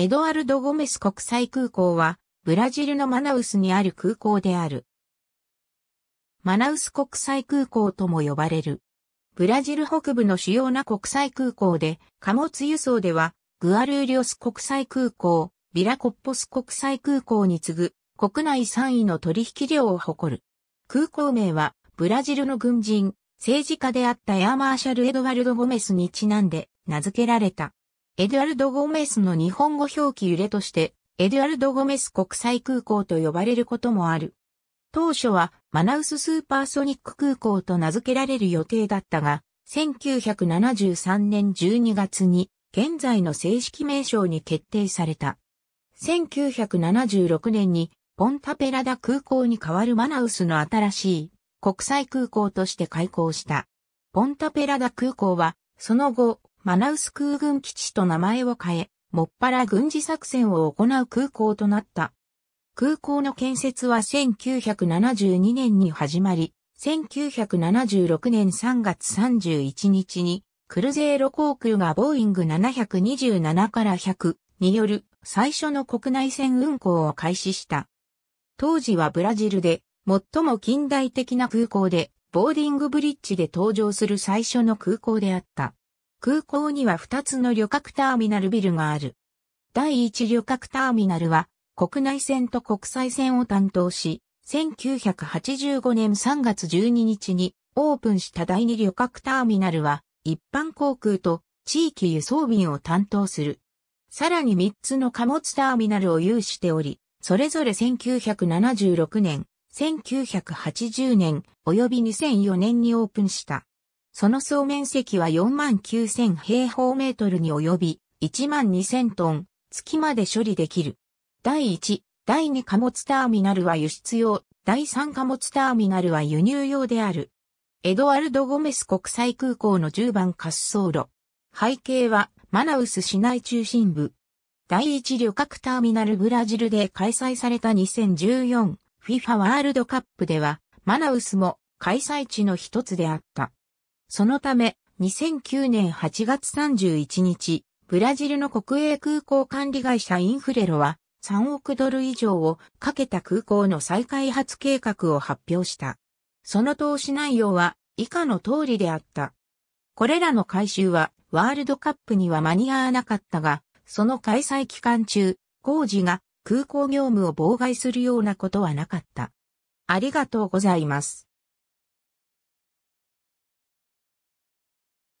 エドワルド・ゴメス国際空港は、ブラジルのマナウスにある空港である。マナウス国際空港とも呼ばれる。ブラジル北部の主要な国際空港で、貨物輸送では、グアルーリオス国際空港、ビラコッポス国際空港に次ぐ、国内3位の取引量を誇る。空港名は、ブラジルの軍人、政治家であったエアマーシャル・エドワルド・ゴメスにちなんで名付けられた。エドゥアルド・ゴメスの日本語表記揺れとして、エドゥアルド・ゴメス国際空港と呼ばれることもある。当初はマナウススーパーソニック空港と名付けられる予定だったが、1973年12月に現在の正式名称に決定された。1976年にポンタペラダ空港に代わるマナウスの新しい国際空港として開港した。ポンタペラダ空港はその後マナウス空軍基地と名前を変え、もっぱら軍事作戦を行う空港となった。空港の建設は1972年に始まり、1976年3月31日に、クルゼーロ航空がボーイング727から100による最初の国内線運航を開始した。当時はブラジルで最も近代的な空港で、ボーディングブリッジで登場する最初の空港であった。空港には2つの旅客ターミナルビルがある。第1旅客ターミナルは国内線と国際線を担当し、1985年3月12日にオープンした第2旅客ターミナルは一般航空と地域輸送便を担当する。さらに3つの貨物ターミナルを有しており、それぞれ1976年、1980年及び2004年にオープンした。その総面積は49,000平方メートルに及び、12,000万トン、月まで処理できる。第1、第2貨物ターミナルは輸出用、第3貨物ターミナルは輸入用である。エドワルド・ゴメス国際空港の10番滑走路。背景は、マナウス市内中心部。第1旅客ターミナルブラジルで開催された 2014FIFA ワールドカップでは、マナウスも開催地の一つであった。そのため、2009年8月31日、ブラジルの国営空港管理会社インフレロは、3億ドル以上をかけた空港の再開発計画を発表した。その投資内容は以下の通りであった。これらの改修はワールドカップには間に合わなかったが、その開催期間中、工事が空港業務を妨害するようなことはなかった。ありがとうございます。